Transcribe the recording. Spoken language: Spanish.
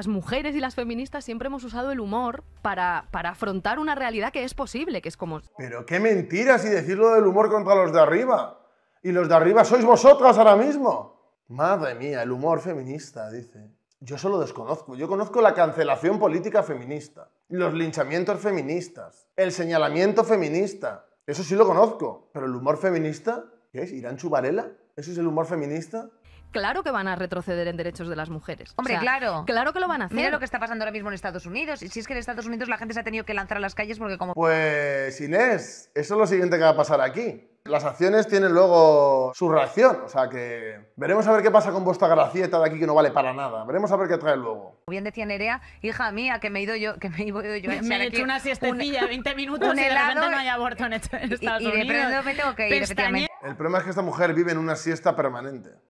las mujeres y las feministas siempre hemos usado el humor para, afrontar una realidad que es posible, que es como... Pero qué mentiras y decirlo del humor contra los de arriba. Y los de arriba sois vosotras ahora mismo. Madre mía, el humor feminista, dice. Yo solo desconozco. Yo conozco la cancelación política feminista, los linchamientos feministas, el señalamiento feminista. Eso sí lo conozco. Pero el humor feminista, ¿qué es? ¿Irán Chubarela? ¿Eso es el humor feminista? claro que van a retroceder en derechos de las mujeres. Hombre, claro. Claro que lo van a hacer. Mira lo que está pasando ahora mismo en Estados Unidos. Y si es que en Estados Unidos la gente se ha tenido que lanzar a las calles porque como... Pues Inés, eso es lo siguiente que va a pasar aquí. Las acciones tienen luego su reacción, o sea que veremos a ver qué pasa con vuestra gracieta de aquí que no vale para nada. Veremos a ver qué trae luego. Bien decía Nerea, hija mía, que me he ido yo, que me he ido yo. me he hecho una siestecilla, 20 minutos y no hay aborto en este- Estados Unidos. Y me tengo que ir, El problema es que esta mujer vive en una siesta permanente.